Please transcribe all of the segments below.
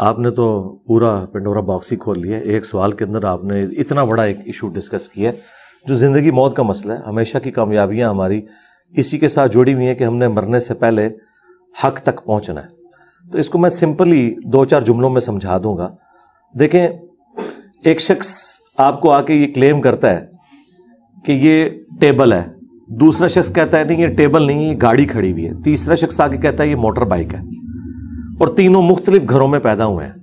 आपने तो पूरा पेंडोरा बॉक्स ही खोल लिया एक सवाल के अंदर आपने इतना बड़ा एक इशू डिस्कस किया है जो ज़िंदगी मौत का मसला है हमेशा की कामयाबियां हमारी इसी के साथ जुड़ी हुई हैं कि हमने मरने से पहले हक तक पहुँचना है तो इसको मैं सिंपली दो चार जुमलों में समझा दूंगा देखें एक शख्स आपको आके ये क्लेम करता है कि ये टेबल है दूसरा शख्स कहता है नहीं ये टेबल नहीं है ये गाड़ी खड़ी हुई है तीसरा शख्स आके कहता है ये मोटर बाइक है और तीनों मुख्तलिफ घरों में पैदा हुए हैं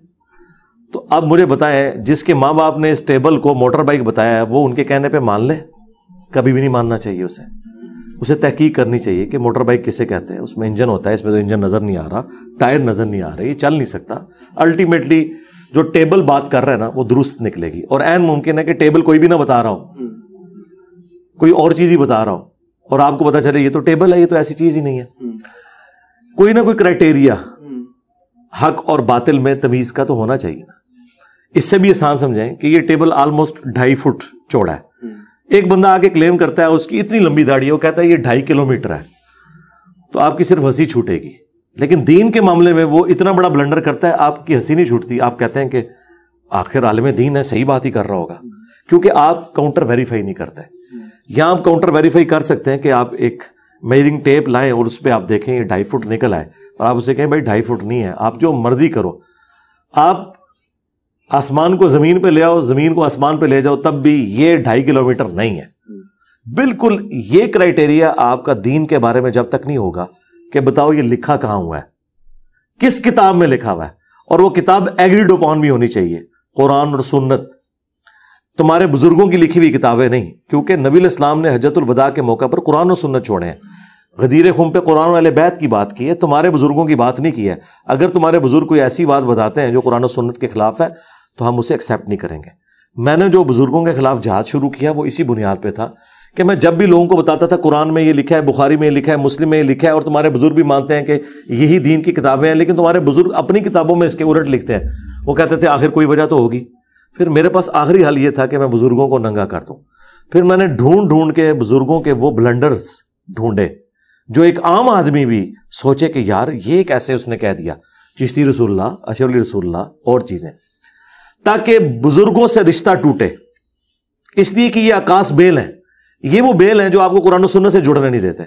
तो अब मुझे बताएं जिसके माँ बाप ने इस टेबल को मोटर बाइक बताया है वो उनके कहने पर मान ले कभी भी नहीं मानना चाहिए उसे उसे तहकीक करनी चाहिए कि मोटर बाइक किसे कहते हैं उसमें इंजन होता है इसमें तो इंजन नज़र नहीं आ रहा टायर नज़र नहीं आ रहा ये चल नहीं सकता अल्टीमेटली जो टेबल बात कर रहे हैं ना वो दुरुस्त निकलेगी और एन मुमकिन है कि टेबल कोई भी ना बता रहा हो हम्म। कोई और चीज़ ही बता रहा हो और आपको पता चले ये तो टेबल है ये तो ऐसी चीज़ ही नहीं है हम्म। कोई ना कोई क्राइटेरिया हक और बातिल में तमीज़ का तो होना चाहिए ना इससे भी आसान समझें कि ये टेबल ऑलमोस्ट ढाई फुट चौड़ा है एक बंदा आके क्लेम करता है उसकी इतनी लंबी दाढ़ी है वो कहता है ये ढाई किलोमीटर है तो आपकी सिर्फ हंसी छूटेगी लेकिन दीन के मामले में वो इतना बड़ा ब्लंडर करता है आपकी हंसी नहीं छूटती आप कहते हैं कि आखिर आलम दीन है सही बात ही कर रहा होगा क्योंकि आप काउंटर वेरीफाई नहीं करते या आप काउंटर वेरीफाई कर सकते हैं कि आप एक मेजरिंग टेप लाएं और उस पर आप देखें ये ढाई फुट निकल आए और आप उसे कहें भाई ढाई फुट नहीं है आप जो मर्जी करो आप आसमान को ज़मीन पे ले आओ ज़मीन को आसमान पे ले जाओ तब भी ये ढाई किलोमीटर नहीं है बिल्कुल ये क्राइटेरिया आपका दीन के बारे में जब तक नहीं होगा कि बताओ ये लिखा कहां हुआ है किस किताब में लिखा हुआ है और वो किताब एग्रीड अपॉन भी होनी चाहिए कुरान और सुन्नत तुम्हारे बुजुर्गों की लिखी हुई किताबें नहीं क्योंकि नबी इस्लाम ने हजरत वदा के मौका पर कुरान और सुन्नत छोड़े हैं गदीर खुम पे कुरान वाले बैत की बात की है तुम्हारे बुजुर्गों की बात नहीं की है अगर तुम्हारे बुजुर्ग कोई ऐसी बात बताते हैं जो कुरान और सुन्नत के खिलाफ है तो हम उसे एक्सेप्ट नहीं करेंगे मैंने जो बुजुर्गों के खिलाफ जहाज शुरू किया वो इसी बुनियाद पर था कि मैं जब भी लोगों को बताता था कुरान में ये लिखा है बुखारी में ये लिखा है मुस्लिम में ये लिखा है और तुम्हारे बुजुर्ग भी मानते हैं कि यही दीन की किताबें हैं लेकिन तुम्हारे बुजुर्ग अपनी किताबों में इसके उलट लिखते हैं वो कहते थे आखिर कोई वजह तो होगी फिर मेरे पास आखिरी हाल ये था कि मैं बुजुर्गों को नंगा कर दूँ फिर मैंने ढूंढ ढूंढ के बुजुर्गों के वो ब्लंडर्स ढूंढे जो एक आम आदमी भी सोचे कि यार ये कैसे उसने कह दिया चिश्ती रसूल्ला अशरली रसूल्ला और चीज़ें ताकि बुज़ुर्गों से रिश्ता टूटे इसलिए कि ये आकाश बेल है ये वो बेल है जो आपको कुरान सुनने से जुड़ने नहीं देते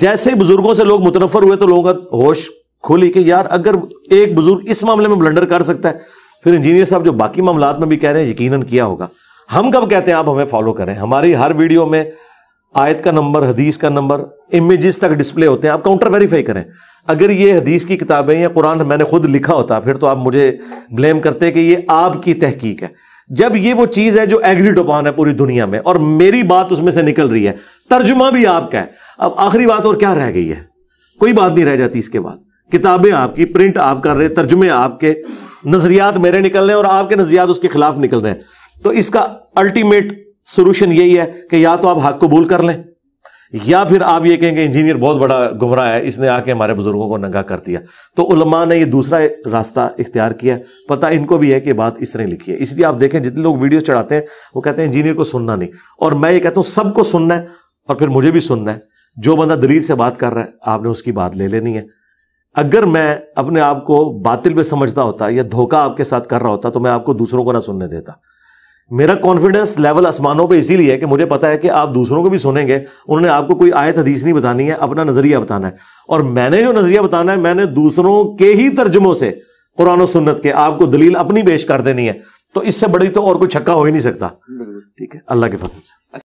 जैसे ही बुज़ुर्गों से लोग मुतनफर हुए तो लोगों का होश खोली कि यार अगर एक बुज़ुर्ग इस मामले में ब्लंडर कर सकता है फिर इंजीनियर साहब जो बाकी मामला में भी कह रहे हैं यकीनन किया होगा हम कब कहते हैं आप हमें फॉलो करें हमारी हर वीडियो में आयत का नंबर हदीस का नंबर इमेजेस तक डिस्प्ले होते हैं आप काउंटर वेरीफाई करें अगर ये हदीस की किताबें या कुरान मैंने खुद लिखा होता फिर तो आप मुझे ब्लेम करते कि ये आपकी तहकीक है जब ये वो चीज़ है जो एग्री अपॉन है पूरी दुनिया में और मेरी बात उसमें से निकल रही है तर्जुमा भी आपका है अब आखिरी बात और क्या रह गई है कोई बात नहीं रह जाती इसके बाद किताबें आपकी प्रिंट आप कर रहे तर्जुमे आपके नजरियात मेरे निकल रहे हैं और आपके नजरियात उसके खिलाफ निकल रहे हैं तो इसका अल्टीमेट सोल्यूशन यही है कि या तो आप हक कबूल कर लें या फिर आप ये कहेंगे इंजीनियर बहुत बड़ा गुमराह है इसने आके हमारे बुजुर्गों को नंगा कर दिया तो उलमा ने ये दूसरा रास्ता इख्तियार किया पता इनको भी है कि बात इस तरह लिखी है इसलिए आप देखें जितने लोग वीडियो चढ़ाते हैं वो कहते हैं इंजीनियर को सुनना नहीं और मैं ये कहता हूं सबको सुनना है और फिर मुझे भी सुनना है जो बंदा दलील से बात कर रहा है आपने उसकी बात ले लेनी है अगर मैं अपने आप को बातिल पे समझता होता या धोखा आपके साथ कर रहा होता तो मैं आपको दूसरों को ना सुनने देता मेरा कॉन्फिडेंस लेवल आसमानों पे इसीलिए है कि मुझे पता है कि आप दूसरों को भी सुनेंगे उन्होंने आपको कोई आयत हदीस नहीं बतानी है अपना नजरिया बताना है और मैंने जो नजरिया बताना है मैंने दूसरों के ही तर्जुमों से कुरान और सुन्नत के आपको दलील अपनी पेश कर देनी है तो इससे बड़ी तो और कोई छक्का हो ही नहीं सकता ठीक है अल्लाह के फसल से